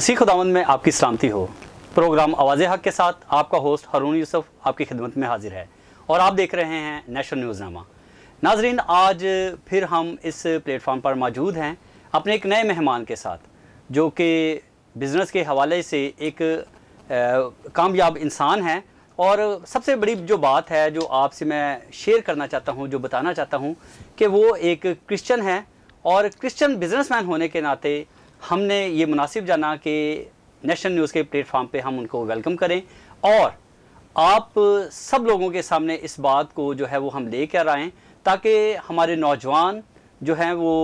मसीह खुदावन में आपकी सलामती हो प्रोग्राम आवाज़ हक के साथ आपका होस्ट हरून यूसुफ आपकी खिदमत में हाजिर है और आप देख रहे हैं नेशनल न्यूज़नामा नाजरीन आज फिर हम इस प्लेटफॉर्म पर मौजूद हैं अपने एक नए मेहमान के साथ जो कि बिज़नेस के हवाले से एक कामयाब इंसान है और सबसे बड़ी जो बात है जो आपसे मैं शेयर करना चाहता हूँ जो बताना चाहता हूँ कि वो एक क्रिश्चन है और क्रिश्चियन बिजनेसमैन होने के नाते हमने ये मुनासिब जाना कि नेशनल न्यूज़ के प्लेटफार्म पे हम उनको वेलकम करें और आप सब लोगों के सामने इस बात को जो है वो हम ले कर आएँ ताकि हमारे नौजवान जो हैं वो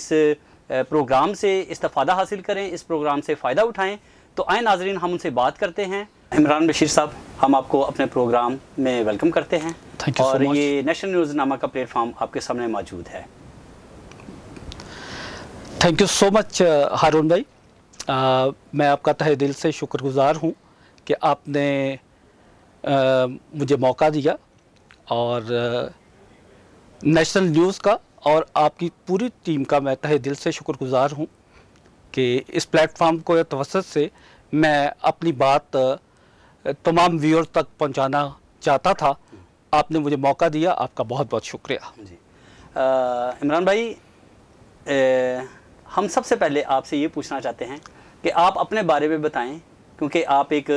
इस प्रोग्राम से इस्तफ़ादा हासिल करें इस प्रोग्राम से फ़ायदा उठाएं तो आए नाजरीन हम उनसे बात करते हैं इमरान बशीर साहब हम आपको अपने प्रोग्राम में वेलकम करते हैं और so ये नेशनल न्यूज़ नामा का प्लेटफार्म आपके सामने मौजूद है thank you so much Harun भाई आ, मैं आपका तहे दिल से शुक्रगुज़ार हूँ कि आपने आ, uh, मुझे मौका दिया और नेशनल uh, न्यूज़ का और आपकी पूरी टीम का मैं तहे दिल से शुक्रगुज़ार हूँ कि इस प्लेटफॉर्म को तवसत से मैं अपनी बात uh, तमाम व्यूअर तक पहुँचाना चाहता था आपने मुझे मौका दिया आपका बहुत बहुत शुक्रिया जी इमरान भाई ए... हम सबसे पहले आपसे ये पूछना चाहते हैं कि आप अपने बारे में बताएं क्योंकि आप एक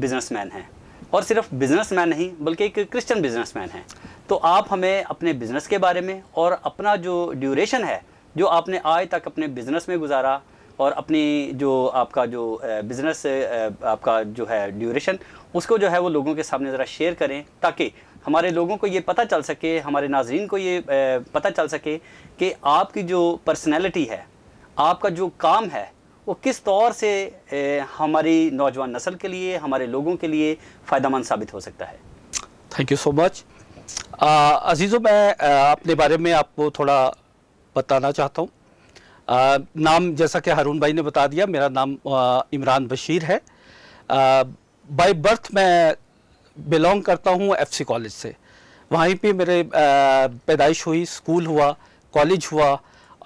बिजनेसमैन हैं और सिर्फ बिजनेसमैन नहीं बल्कि एक क्रिश्चियन बिजनेसमैन हैं तो आप हमें अपने बिज़नेस के बारे में और अपना जो ड्यूरेशन है जो आपने आज तक अपने बिज़नेस में गुजारा और अपनी जो आपका जो बिज़नेस आपका जो है ड्यूरेशन उसको जो है वो लोगों के सामने ज़रा शेयर करें ताकि हमारे लोगों को ये पता चल सके हमारे नाजरन को ये पता चल सके कि आपकी जो पर्सनैलिटी है आपका जो काम है वो किस तौर से ए, हमारी नौजवान नस्ल के लिए हमारे लोगों के लिए फ़ायदा साबित हो सकता है थैंक यू सो मच अजीज़ों मैं आ, अपने बारे में आपको थोड़ा बताना चाहता हूँ नाम जैसा कि हारून भाई ने बता दिया मेरा नाम इमरान बशीर है बाय बर्थ मैं बिलोंग करता हूँ एफसी कॉलेज से वहीं पे मेरे पैदाइश हुई स्कूल हुआ कॉलेज हुआ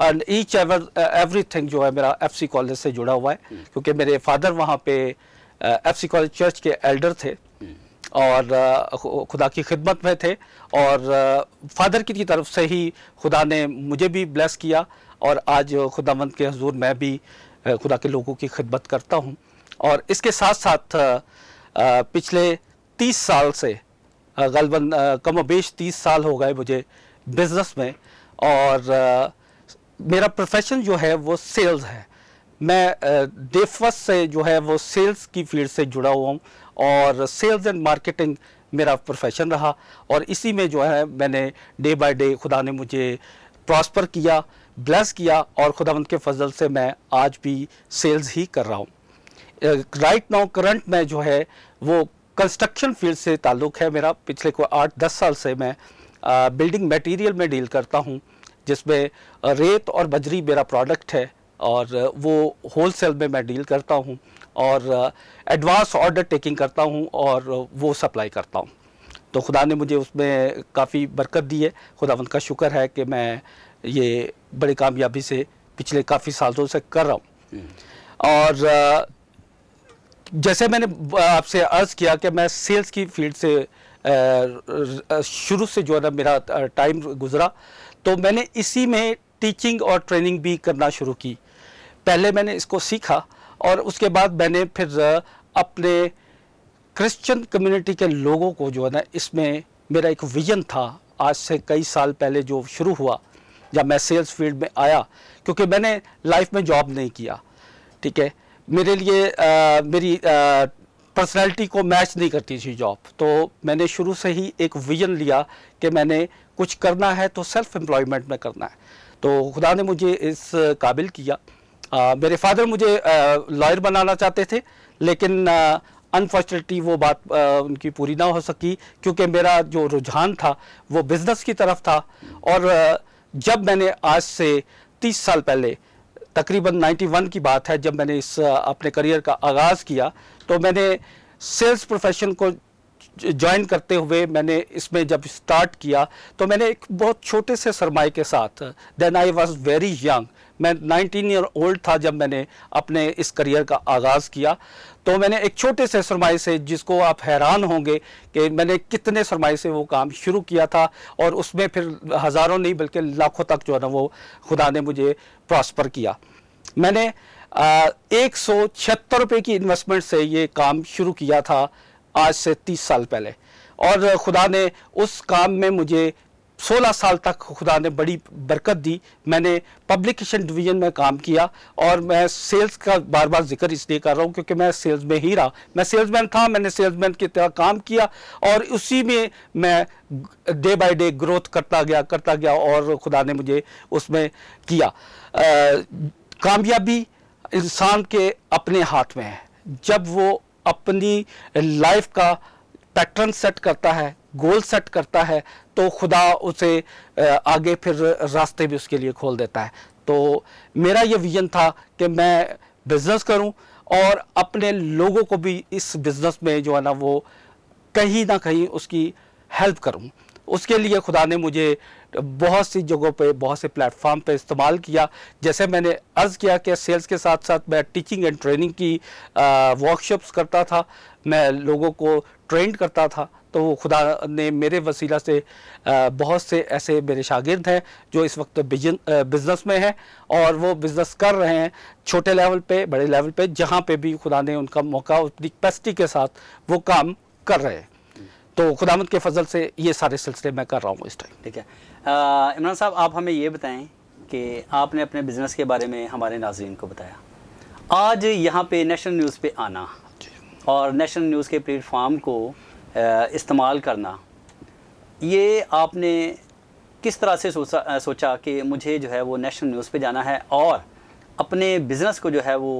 एंड ईच एवर एवरीथिंग जो है मेरा एफसी कॉलेज से जुड़ा हुआ है क्योंकि मेरे फादर वहाँ पे एफसी कॉलेज चर्च के एल्डर थे और uh, खुदा की खिदमत में थे और फादर uh, की तरफ से ही खुदा ने मुझे भी ब्लेस किया और आज मंद के हजूर मैं भी uh, खुदा के लोगों की खिदमत करता हूँ और इसके साथ साथ पिछले तीस साल से गलबन कमोबेश तीस साल हो गए मुझे बिज़नेस में और मेरा प्रोफेशन जो है वो सेल्स है मैं देफवस से जो है वो सेल्स की फील्ड से जुड़ा हुआ हूँ और सेल्स एंड मार्केटिंग मेरा प्रोफेशन रहा और इसी में जो है मैंने डे बाय डे खुदा ने मुझे प्रॉस्पर किया ब्लेस किया और खुदावंत के फजल से मैं आज भी सेल्स ही कर रहा हूँ राइट नाउ करंट में जो है वो कंस्ट्रक्शन फील्ड से ताल्लुक़ है मेरा पिछले को आठ दस साल से मैं बिल्डिंग मटेरियल में डील करता हूँ जिसमें रेत और बजरी मेरा प्रोडक्ट है और वो होल सेल में मैं डील करता हूँ और एडवांस ऑर्डर टेकिंग करता हूँ और वो सप्लाई करता हूँ तो खुदा ने मुझे उसमें काफ़ी बरकत दी है खुदा का शुक्र है कि मैं ये बड़ी कामयाबी से पिछले काफ़ी सालों से कर रहा हूँ हम्म। और जैसे मैंने आपसे अर्ज़ किया कि मैं सेल्स की फील्ड से शुरू से जो है ना मेरा टाइम गुज़रा तो मैंने इसी में टीचिंग और ट्रेनिंग भी करना शुरू की पहले मैंने इसको सीखा और उसके बाद मैंने फिर अपने क्रिश्चियन कम्युनिटी के लोगों को जो है ना इसमें मेरा एक विज़न था आज से कई साल पहले जो शुरू हुआ जब मैं सेल्स फील्ड में आया क्योंकि मैंने लाइफ में जॉब नहीं किया ठीक है मेरे लिए आ, मेरी पर्सनैलिटी को मैच नहीं करती थी जॉब तो मैंने शुरू से ही एक विज़न लिया कि मैंने कुछ करना है तो सेल्फ एम्प्लॉयमेंट में करना है तो खुदा ने मुझे इस काबिल किया आ, मेरे फादर मुझे लॉयर बनाना चाहते थे लेकिन अनफॉर्चुनेटली वो बात आ, उनकी पूरी ना हो सकी क्योंकि मेरा जो रुझान था वो बिज़नेस की तरफ था और आ, जब मैंने आज से तीस साल पहले तकरीबन 91 की बात है जब मैंने इस अपने करियर का आगाज़ किया तो मैंने सेल्स प्रोफेशन को ज्वाइन करते हुए मैंने इसमें जब स्टार्ट किया तो मैंने एक बहुत छोटे से सरमाए के साथ then I was very young मैं 19 ईयर ओल्ड था जब मैंने अपने इस करियर का आगाज़ किया तो मैंने एक छोटे से सरमाए से जिसको आप हैरान होंगे कि मैंने कितने सरमाए से वो काम शुरू किया था और उसमें फिर हज़ारों नहीं बल्कि लाखों तक जो है ना वो खुदा ने मुझे प्रॉस्पर किया मैंने एक सौ छिहत्तर रुपये की इन्वेस्टमेंट से ये काम शुरू किया था आज से तीस साल पहले और खुदा ने उस काम में मुझे 16 साल तक खुदा ने बड़ी बरकत दी मैंने पब्लिकेशन डिवीज़न में काम किया और मैं सेल्स का बार बार जिक्र इसलिए कर रहा हूँ क्योंकि मैं सेल्स में ही रहा मैं सेल्समैन था मैंने सेल्समैन की तरह काम किया और उसी में मैं डे बाय डे ग्रोथ करता गया करता गया और खुदा ने मुझे उसमें किया कामयाबी इंसान के अपने हाथ में है जब वो अपनी लाइफ का पैटर्न सेट करता है गोल सेट करता है तो खुदा उसे आगे फिर रास्ते भी उसके लिए खोल देता है तो मेरा ये विजन था कि मैं बिज़नेस करूं और अपने लोगों को भी इस बिज़नेस में जो है ना वो कहीं ना कहीं उसकी हेल्प करूं उसके लिए खुदा ने मुझे बहुत सी जगहों पे बहुत से प्लेटफॉर्म पे इस्तेमाल किया जैसे मैंने अर्ज़ किया कि सेल्स के साथ साथ मैं टीचिंग एंड ट्रेनिंग की वर्कशॉप्स करता था मैं लोगों को ट्रेंड करता था तो वो खुदा ने मेरे वसीला से बहुत से ऐसे मेरे शागिर्द हैं जो इस वक्त बिज़नेस में हैं और वो बिज़नेस कर रहे हैं छोटे लेवल पे बड़े लेवल पे जहाँ पे भी खुदा ने उनका मौका अपनी कैपेसिटी के साथ वो काम कर रहे हैं तो खुदामद के फजल से ये सारे सिलसिले मैं कर रहा हूँ इस टाइम ठीक है इमरान साहब आप हमें ये बताएं कि आपने अपने बिज़नेस के बारे में हमारे नाजरन को बताया आज यहाँ पे नेशनल न्यूज़ पे आना और नेशनल न्यूज़ के प्लेटफार्म को इस्तेमाल करना ये आपने किस तरह से सोचा सोचा कि मुझे जो है वो नेशनल न्यूज़ पे जाना है और अपने बिज़नेस को जो है वो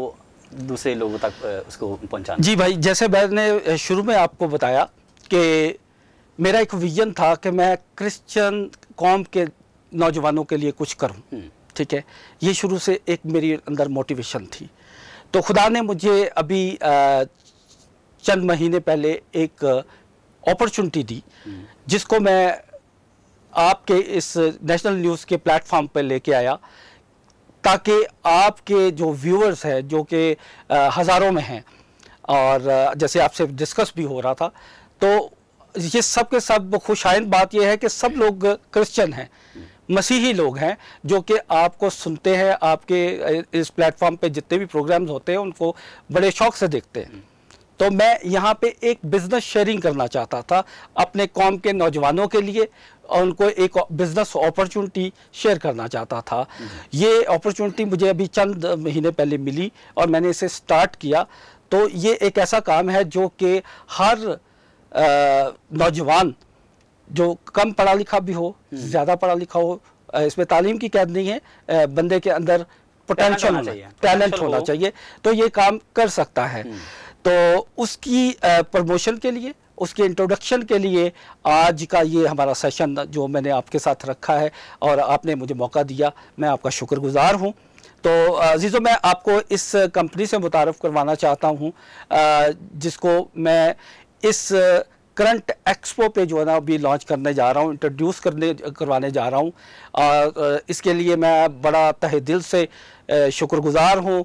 दूसरे लोगों तक उसको पहुँचाना जी भाई जैसे मैंने शुरू में आपको बताया कि मेरा एक विजन था कि मैं क्रिश्चियन कॉम के नौजवानों के लिए कुछ करूं हम्म। ठीक है ये शुरू से एक मेरी अंदर मोटिवेशन थी तो खुदा ने मुझे अभी चंद महीने पहले एक अपॉर्चुनिटी दी हम्म। जिसको मैं आपके इस नेशनल न्यूज़ के प्लेटफॉर्म पर लेके आया ताकि आपके जो व्यूअर्स हैं जो कि हज़ारों में हैं और जैसे आपसे डिस्कस भी हो रहा था तो ये सब के सब खुशाइन बात यह है कि सब लोग क्रिश्चियन हैं मसीही लोग हैं जो कि आपको सुनते हैं आपके इस प्लेटफॉर्म पे जितने भी प्रोग्राम्स होते हैं उनको बड़े शौक से देखते हैं तो मैं यहाँ पे एक बिज़नेस शेयरिंग करना चाहता था अपने कॉम के नौजवानों के लिए और उनको एक बिज़नेस अपॉर्चुनिटी शेयर करना चाहता था ये अपॉर्चुनिटी मुझे अभी चंद महीने पहले मिली और मैंने इसे स्टार्ट किया तो ये एक ऐसा काम है जो कि हर नौजवान जो कम पढ़ा लिखा भी हो हम्म। ज़्यादा पढ़ा लिखा हो इसमें तालीम की कैद नहीं है बंदे के अंदर पोटेंशियल होना चाहिए टैलेंट होना चाहिए तो ये काम कर सकता है हम्म। तो उसकी प्रमोशन के लिए उसके इंट्रोडक्शन के लिए आज का ये हमारा सेशन जो मैंने आपके साथ रखा है और आपने मुझे मौका दिया मैं आपका शुक्रगुजार हूँ तो जीजो मैं आपको इस कंपनी से मुतारफ़ करवाना चाहता हूँ जिसको मैं इस करंट एक्सपो पे जो है ना अभी लॉन्च करने जा रहा हूँ इंट्रोड्यूस करने करवाने जा रहा हूँ इसके लिए मैं बड़ा तह दिल से शुक्रगुजार हूँ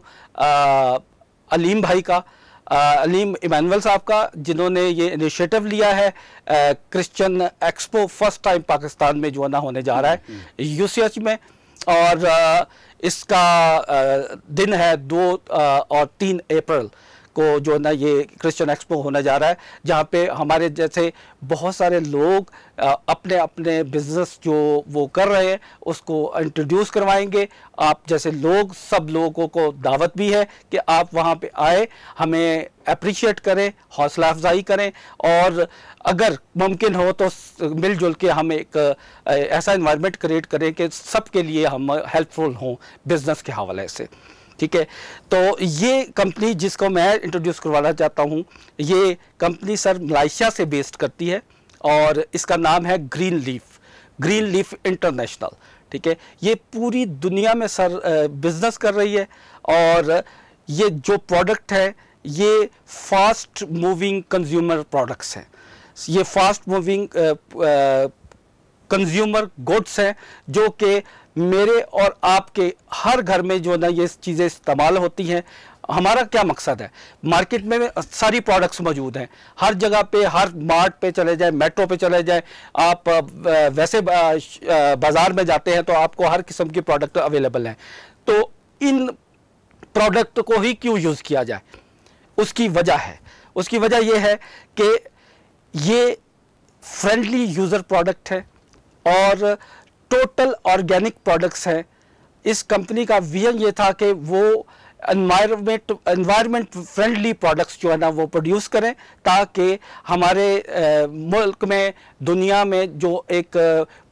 अलीम भाई का आ, अलीम इमानुअल साहब का जिन्होंने ये इनिशिएटिव लिया है Christian expo first time Pakistan में जो है ना होने जा रहा है यूसीएच में और आ, इसका आ, दिन है दो और तीन अप्रैल को जो है ना ये क्रिश्चियन एक्सपो होने जा रहा है जहाँ पे हमारे जैसे बहुत सारे लोग अपने अपने बिजनेस जो वो कर रहे हैं उसको इंट्रोड्यूस करवाएंगे आप जैसे लोग सब लोगों को दावत भी है कि आप वहाँ पे आए हमें अप्रिशिएट करें हौसला अफजाई करें और अगर मुमकिन हो तो मिलजुल के हम एक ऐसा इन्वायरमेंट क्रिएट करें कि सब के लिए हम हेल्पफुल हों बिज़नेस के हवाले से ठीक है तो ये कंपनी जिसको मैं इंट्रोड्यूस करवाना चाहता हूँ ये कंपनी सर मलाइशिया से बेस्ड करती है और इसका नाम है green leaf green leaf international ठीक है ये पूरी दुनिया में सर बिजनेस कर रही है और ये जो प्रोडक्ट है ये फास्ट मूविंग कंज्यूमर प्रोडक्ट्स हैं ये फास्ट मूविंग कंज्यूमर गुड्स हैं जो कि मेरे और आपके हर घर में जो ना ये चीज़ें इस्तेमाल होती हैं हमारा क्या मकसद है मार्केट में सारी प्रोडक्ट्स मौजूद हैं हर जगह पे हर मार्ट पे चले जाए मेट्रो पे चले जाए आप वैसे बाज़ार में जाते हैं तो आपको हर किस्म की प्रोडक्ट अवेलेबल हैं तो इन प्रोडक्ट को ही क्यों यूज़ किया जाए उसकी वजह है उसकी वजह यह है कि ये फ्रेंडली यूज़र प्रोडक्ट है और टोटल ऑर्गेनिक प्रोडक्ट्स हैं इस कंपनी का विजन ये था कि वो एनवायरमेंट इन्वायरमेंट फ्रेंडली प्रोडक्ट्स जो है ना वो प्रोड्यूस करें ताकि हमारे आ, मुल्क में दुनिया में जो एक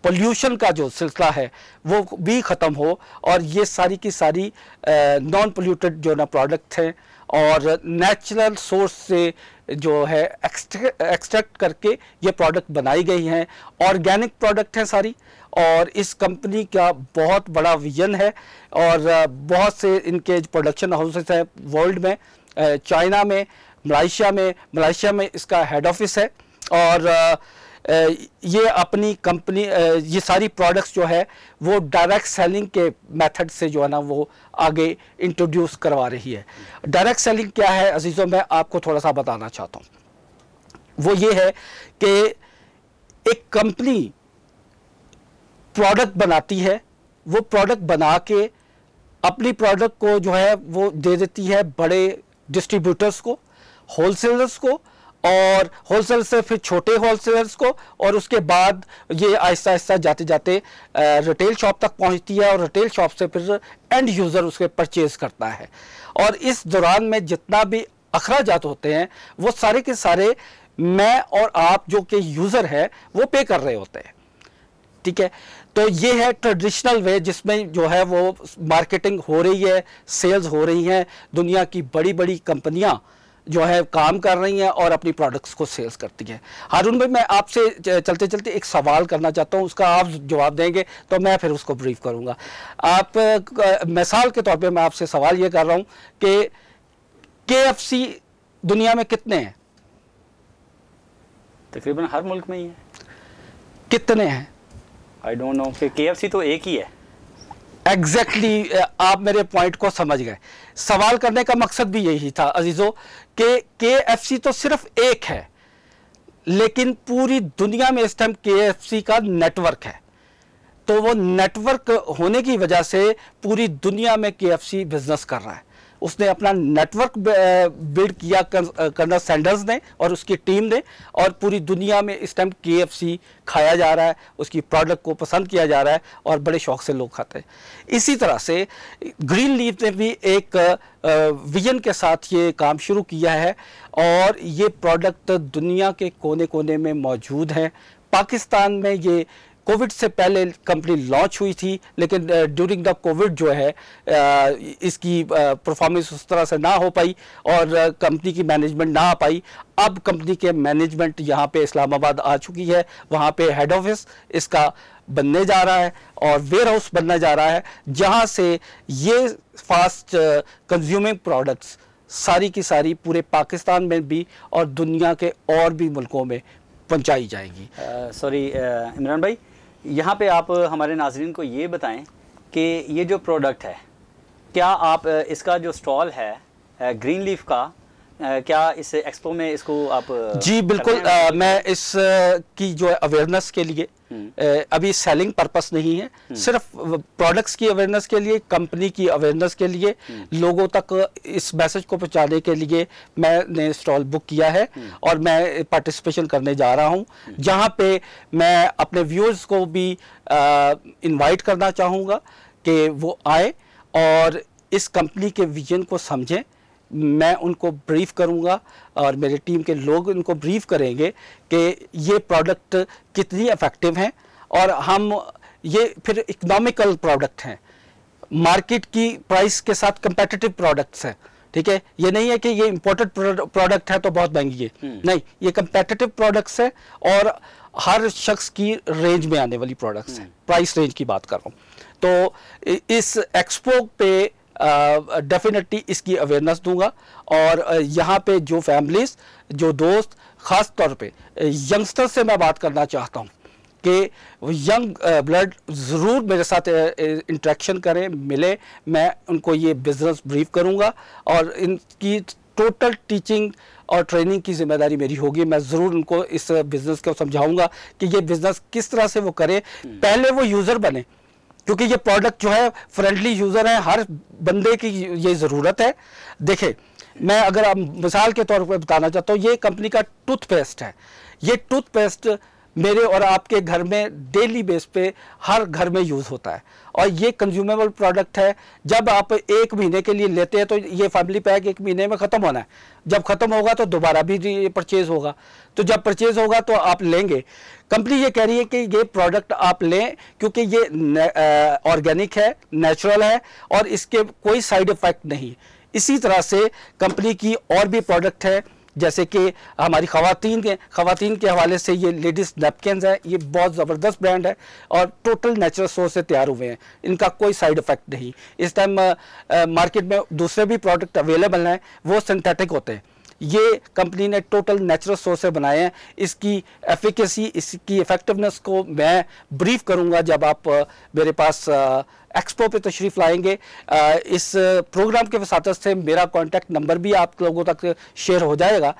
पोल्यूशन का जो सिलसिला है वो भी ख़त्म हो और ये सारी की सारी नॉन पोल्यूटेड जो ना प्रोडक्ट हैं और नेचुरल सोर्स से जो है एक्सट्रैक्ट करके ये प्रोडक्ट बनाई गई हैं ऑर्गेनिक प्रोडक्ट हैं सारी और इस कंपनी का बहुत बड़ा विजन है और बहुत से इनके प्रोडक्शन हाउसेस हैं वर्ल्ड में चाइना में मलाइशिया में मलाइशिया में इसका हेड ऑफिस है और ये अपनी कंपनी ये सारी प्रोडक्ट्स जो है वो डायरेक्ट सेलिंग के मेथड से जो है ना वो आगे इंट्रोड्यूस करवा रही है डायरेक्ट सेलिंग क्या है अजीज़ों मैं आपको थोड़ा सा बताना चाहता हूँ वो ये है कि एक कंपनी प्रोडक्ट बनाती है वो प्रोडक्ट बना के अपनी प्रोडक्ट को जो है वो दे देती है बड़े डिस्ट्रीब्यूटर्स को होलसेलर्स को और होलसेल से फिर छोटे होलसेलर्स को और उसके बाद ये आहिस्ता आहिस्ता जाते जाते रिटेल शॉप तक पहुंचती है और रिटेल शॉप से फिर एंड यूज़र उसके परचेज़ करता है और इस दौरान में जितना भी अखराजात होते हैं वो सारे के सारे मैं और आप जो कि यूज़र हैं वो पे कर रहे होते हैं ठीक है तो ये है ट्रेडिशनल वे जिसमें जो है वो मार्केटिंग हो रही है सेल्स हो रही हैं दुनिया की बड़ी बड़ी कंपनियां जो है काम कर रही हैं और अपनी प्रोडक्ट्स को सेल्स करती हैं हारून भाई मैं आपसे चलते चलते एक सवाल करना चाहता हूँ उसका आप जवाब देंगे तो मैं फिर उसको ब्रीफ करूँगा आप मिसाल के तौर पे मैं आपसे सवाल ये कर रहा हूँ कि के एफ दुनिया में कितने हैं तकरीबन हर मुल्क में ही है कितने हैं I don't know F C तो एक ही है एग्जैक्टली exactly, uh, आप मेरे पॉइंट को समझ गए सवाल करने का मकसद भी यही था अजीज़ों के के तो सिर्फ एक है लेकिन पूरी दुनिया में इस टाइम के का नेटवर्क है तो वो नेटवर्क होने की वजह से पूरी दुनिया में के बिजनेस कर रहा है उसने अपना नेटवर्क बिल्ड किया कर्नल सैंडर्स ने और उसकी टीम ने और पूरी दुनिया में इस टाइम के खाया जा रहा है उसकी प्रोडक्ट को पसंद किया जा रहा है और बड़े शौक से लोग खाते हैं इसी तरह से ग्रीन लीव ने भी एक विजन के साथ ये काम शुरू किया है और ये प्रोडक्ट दुनिया के कोने कोने में मौजूद हैं पाकिस्तान में ये कोविड से पहले कंपनी लॉन्च हुई थी लेकिन ड्यूरिंग द कोविड जो है इसकी परफॉर्मेंस उस तरह से ना हो पाई और कंपनी की मैनेजमेंट ना आ पाई अब कंपनी के मैनेजमेंट यहाँ पे इस्लामाबाद आ चुकी है वहाँ पे हेड ऑफिस इसका बनने जा रहा है और वेयर हाउस बनना जा रहा है जहाँ से ये फास्ट कंज्यूमिंग प्रोडक्ट्स सारी की सारी पूरे पाकिस्तान में भी और दुनिया के और भी मुल्कों में पहुंचाई जाएगी सॉरी इमरान भाई यहाँ पे आप हमारे नाजरन को ये बताएं कि ये जो प्रोडक्ट है क्या आप इसका जो स्टॉल है ग्रीन लीफ का क्या इस एक्सपो में इसको आप जी बिल्कुल आ, मैं इस की जो अवेयरनेस के लिए अभी सेलिंग पर्पस नहीं है हम्म। सिर्फ प्रोडक्ट्स की अवेयरनेस के लिए कंपनी की अवेयरनेस के लिए हम्म। लोगों तक इस मैसेज को पहुंचाने के लिए मैंने स्टॉल बुक किया है हम्म। और मैं पार्टिसिपेशन करने जा रहा हूं जहां पे मैं अपने व्यूअर्स को भी इनवाइट करना चाहूँगा कि वो आए और इस कंपनी के विजन को समझें मैं उनको ब्रीफ करूंगा और मेरे टीम के लोग उनको ब्रीफ करेंगे कि ये प्रोडक्ट कितनी इफ़ेक्टिव हैं और हम ये फिर इकोनॉमिकल प्रोडक्ट हैं मार्केट की प्राइस के साथ कंपेटिटिव प्रोडक्ट्स हैं ठीक है ये नहीं है कि ये इम्पोर्टेड प्रोडक्ट है तो बहुत महंगी है हम्म। नहीं ये कंपेटिटिव प्रोडक्ट्स है और हर शख्स की रेंज में आने वाली प्रोडक्ट्स हैं प्राइस हम्म। रेंज की बात कर रहा हूँ तो इस एक्सपो पे डेफिनेटली इसकी अवेयरनेस दूंगा और यहाँ पे जो फैमिलीज़ जो दोस्त ख़ास तौर पे यंगस्टर से मैं बात करना चाहता हूँ कि यंग ब्लड ज़रूर मेरे साथ इंट्रैक्शन करें मिले मैं उनको ये बिज़नेस ब्रीफ करूँगा और इनकी टोटल टीचिंग और ट्रेनिंग की जिम्मेदारी मेरी होगी मैं ज़रूर उनको इस बिज़नेस को समझाऊंगा कि ये बिज़नेस किस तरह से वो करें पहले वो यूज़र बने क्योंकि ये प्रोडक्ट जो है फ्रेंडली यूज़र है हर बंदे की ये ज़रूरत है देखे मैं अगर आप मिसाल के तौर पर बताना चाहता हूँ ये कंपनी का टूथपेस्ट है ये टूथपेस्ट मेरे और आपके घर में डेली बेस पे हर घर में यूज़ होता है और ये कंज्यूमेबल प्रोडक्ट है जब आप एक महीने के लिए लेते हैं तो ये फैमिली पैक एक महीने में ख़त्म होना है जब ख़त्म होगा तो दोबारा भी ये परचेज़ होगा तो जब परचेज़ होगा तो आप लेंगे कंपनी ये कह रही है कि ये प्रोडक्ट आप लें क्योंकि ये ऑर्गेनिक है नेचुरल है और इसके कोई साइड इफ़ेक्ट नहीं इसी तरह से कंपनी की और भी प्रोडक्ट है जैसे कि हमारी खातन के खातन के हवाले से ये लेडीज़ नेपकिन है ये बहुत ज़बरदस्त ब्रांड है और टोटल नेचुरल सोर्स से तैयार हुए हैं इनका कोई साइड इफ़ेक्ट नहीं इस टाइम मार्केट में दूसरे भी प्रोडक्ट अवेलेबल हैं वो सिंथेटिक होते हैं ये कंपनी ने टोटल नेचुरल सोर्स से बनाए हैं इसकी एफिकेसी इसकी इफ़ेक्टिवनेस को मैं ब्रीफ करूँगा जब आप मेरे पास एक्सपो पे तशरीफ़ लाएंगे इस प्रोग्राम के वसात से मेरा कॉन्टैक्ट नंबर भी आप लोगों तक शेयर हो जाएगा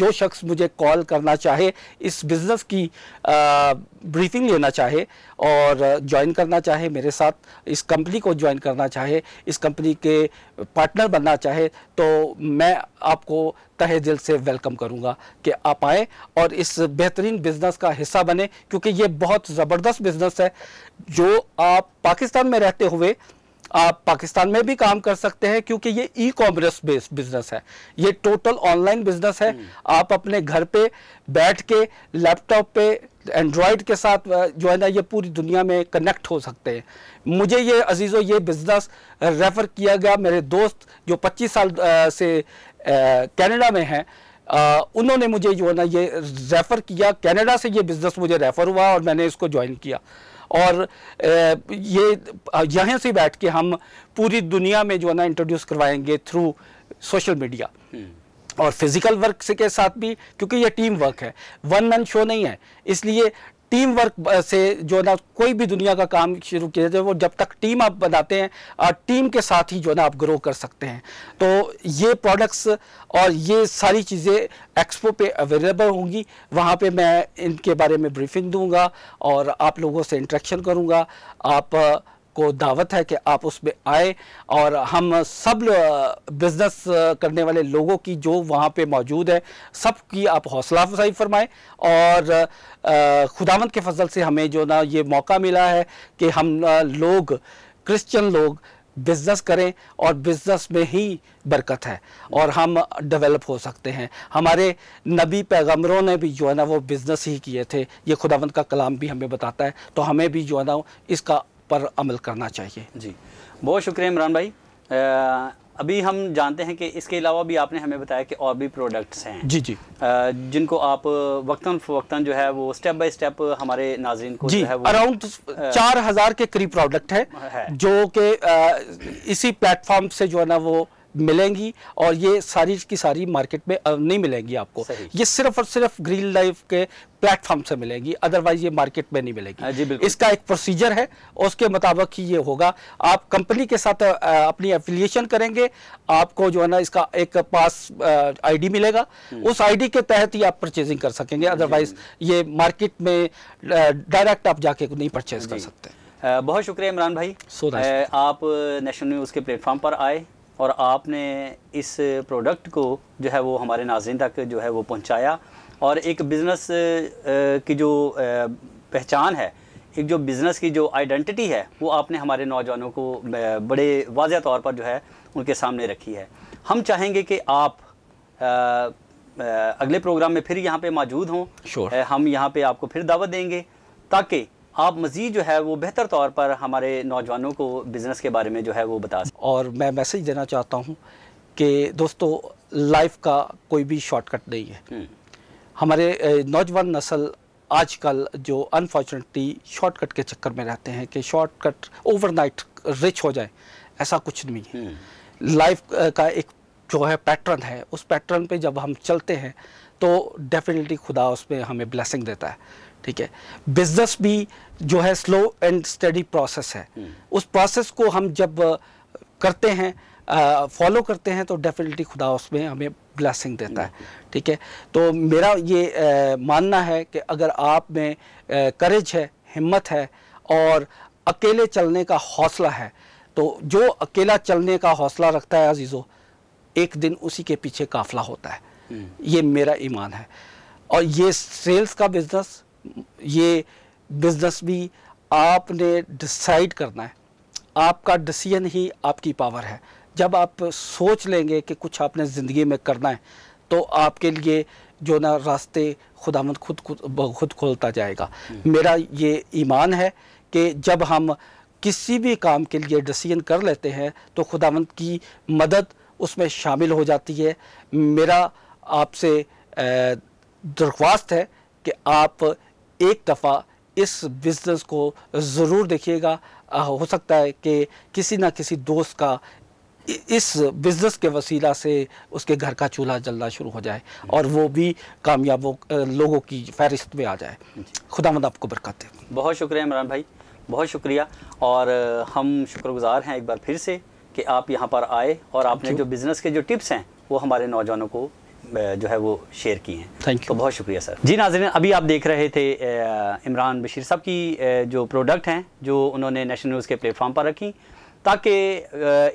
जो शख्स मुझे कॉल करना चाहे इस बिज़नेस की ब्रीफिंग लेना चाहे और ज्वाइन करना चाहे मेरे साथ इस कंपनी को ज्वाइन करना चाहे इस कंपनी के पार्टनर बनना चाहे तो मैं आपको तहे दिल से वेलकम करूँगा कि आप आए और इस बेहतरीन बिज़नेस का हिस्सा बने क्योंकि ये बहुत ज़बरदस्त बिज़नेस है जो आप पाकिस्तान में रहते हुए आप पाकिस्तान में भी काम कर सकते हैं क्योंकि ये ई कॉमर्स बेस्ड बिजनेस है ये टोटल ऑनलाइन बिजनेस है हम्म। आप अपने घर पे बैठ के लैपटॉप पे एंड्रॉयड के साथ जो है ना ये पूरी दुनिया में कनेक्ट हो सकते हैं मुझे ये अजीज़ों ये बिज़नेस रेफ़र किया गया मेरे दोस्त जो 25 साल से कनाडा में हैं उन्होंने मुझे जो है ना ये रेफ़र किया कनाडा से ये बिज़नेस मुझे रेफ़र हुआ और मैंने इसको ज्वाइन किया और ये यहाँ से बैठ के हम पूरी दुनिया में जो है ना इंट्रोड्यूस करवाएंगे थ्रू सोशल मीडिया और फिज़िकल वर्क के साथ भी क्योंकि ये टीम वर्क है वन मैन शो नहीं है इसलिए टीम वर्क से जो ना कोई भी दुनिया का काम शुरू किया जाए वो जब तक टीम आप बनाते हैं टीम के साथ ही जो ना आप ग्रो कर सकते हैं तो ये प्रोडक्ट्स और ये सारी चीज़ें एक्सपो पे अवेलेबल होंगी वहाँ पे मैं इनके बारे में ब्रीफिंग दूंगा और आप लोगों से इंट्रैक्शन करूँगा आप आपको दावत है कि आप उसमें आए और हम सब बिज़नेस करने वाले लोगों की जो वहाँ पे मौजूद है सब की आप हौसला अफजाई फरमाएँ और खुदावंत के फजल से हमें जो ना ये मौका मिला है कि हम लोग क्रिश्चियन लोग बिज़नेस करें और बिज़नेस में ही बरकत है और हम डेवलप हो सकते हैं हमारे नबी पैगम्बरों ने भी जो है ना वो बिज़नेस ही किए थे ये खुदावंत का कलाम भी हमें बताता है तो हमें भी जो है ना इसका पर अमल करना चाहिए जी बहुत शुक्रिया इमरान भाई आ, अभी हम जानते हैं कि इसके अलावा भी आपने हमें बताया कि और भी प्रोडक्ट्स हैं जी जी जिनको आप वक्ता फ़वक्ता जो है वो स्टेप बाय स्टेप हमारे नाजरन को जी है अराउंड चार हज़ार के करीब प्रोडक्ट है, है। जो कि इसी प्लेटफॉर्म से जो है ना वो मिलेंगी और ये सारी की सारी मार्केट में नहीं मिलेंगी आपको ये सिर्फ और सिर्फ ग्रीन लाइफ के प्लेटफॉर्म से मिलेंगी अदरवाइज ये मार्केट में नहीं मिलेगी हाँ, जी इसका एक प्रोसीजर है उसके मुताबिक ही ये होगा आप कंपनी के साथ अपनी एफिलिएशन करेंगे आपको जो है ना इसका एक पास आईडी मिलेगा हम्म। उस आईडी के तहत ही आप परचेजिंग कर सकेंगे अदरवाइज ये मार्केट में डायरेक्ट आप जाके नहीं परचेज कर सकते बहुत शुक्रिया इमरान भाई आप नेशनल न्यूज़ के प्लेटफॉर्म पर आए और आपने इस प्रोडक्ट को जो है वो हमारे नाजिन तक जो है वो पहुंचाया और एक बिज़नेस की जो पहचान है एक जो बिज़नेस की जो आइडेंटिटी है वो आपने हमारे नौजवानों को बड़े वाज़ तौर पर जो है उनके सामने रखी है हम चाहेंगे कि आप आ, अगले प्रोग्राम में फिर यहाँ पे मौजूद हों हम यहाँ पे आपको फिर दावत देंगे ताकि आप मज़ीद जो है वो बेहतर तौर पर हमारे नौजवानों को बिज़नेस के बारे में जो है वो बता सकें और मैं मैसेज देना चाहता हूँ कि दोस्तों लाइफ का कोई भी शॉर्टकट नहीं है हम्म। हमारे नौजवान नस्ल आजकल जो अनफॉर्चुनेटली शॉर्टकट के चक्कर में रहते हैं कि शॉर्टकट ओवरनाइट रिच हो जाए ऐसा कुछ नहीं है लाइफ हम्म। का एक जो है पैटर्न है उस पैटर्न पे जब हम चलते हैं तो डेफिनेटली खुदा उसमें हमें ब्लेसिंग देता है ठीक है बिजनेस भी जो है स्लो एंड स्टडी प्रोसेस है हम्म। उस प्रोसेस को हम जब करते हैं फॉलो करते हैं तो डेफिनेटली खुदा उसमें हमें ब्लैसिंग देता है ठीक है तो मेरा ये आ, मानना है कि अगर आप में करेज है हिम्मत है और अकेले चलने का हौसला है तो जो अकेला चलने का हौसला रखता है अजीज़ो एक दिन उसी के पीछे काफला होता है हम्म। ये मेरा ईमान है और ये सेल्स का बिज़नेस ये बिजनेस भी आपने डिसाइड करना है आपका डिसीजन ही आपकी पावर है जब आप सोच लेंगे कि कुछ आपने ज़िंदगी में करना है तो आपके लिए जो ना रास्ते खुदामंद खुद खुद खोलता जाएगा हम्म। मेरा ये ईमान है कि जब हम किसी भी काम के लिए डिसीजन कर लेते हैं तो खुदावंद की मदद उसमें शामिल हो जाती है मेरा आपसे दरख्वास्त है कि आप एक दफ़ा इस बिज़नेस को ज़रूर देखिएगा हो सकता है कि किसी ना किसी दोस्त का इस बिज़नेस के वसीला से उसके घर का चूल्हा जलना शुरू हो जाए और वो भी कामयाबों लोगों की फहरिस्त में आ जाए खुदा मद आपको बरकत है बहुत शुक्रिया इमरान भाई बहुत शुक्रिया और हम शुक्रगुजार हैं एक बार फिर से कि आप यहाँ पर आए और आपने जो बिज़नेस के जो टिप्स हैं वो हमारे नौजवानों को जो है वो शेयर की हैं थैंक यू तो बहुत शुक्रिया सर जी नाजरन अभी आप देख रहे थे इमरान बशीर साहब की जो प्रोडक्ट हैं जो उन्होंने नेशनल न्यूज़ के प्लेटफॉर्म पर रखी ताकि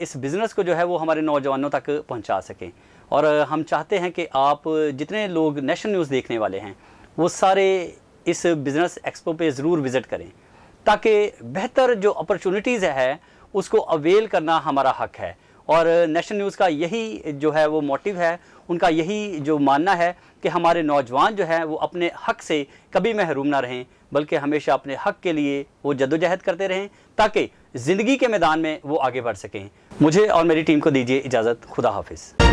इस बिज़नेस को जो है वो हमारे नौजवानों तक पहुँचा सकें और हम चाहते हैं कि आप जितने लोग नेशनल न्यूज़ देखने वाले हैं वो सारे इस बिज़नेस एक्सपो पे ज़रूर विज़िट करें ताकि बेहतर जो अपॉर्चुनिटीज़ है उसको अवेल करना हमारा हक है और नेशनल न्यूज़ का यही जो है वो मोटिव है उनका यही जो मानना है कि हमारे नौजवान जो हैं वो अपने हक से कभी महरूम ना रहें बल्कि हमेशा अपने हक के लिए वो जदोजहद करते रहें ताकि ज़िंदगी के मैदान में वो आगे बढ़ सकें मुझे और मेरी टीम को दीजिए इजाज़त खुदा हाफिज़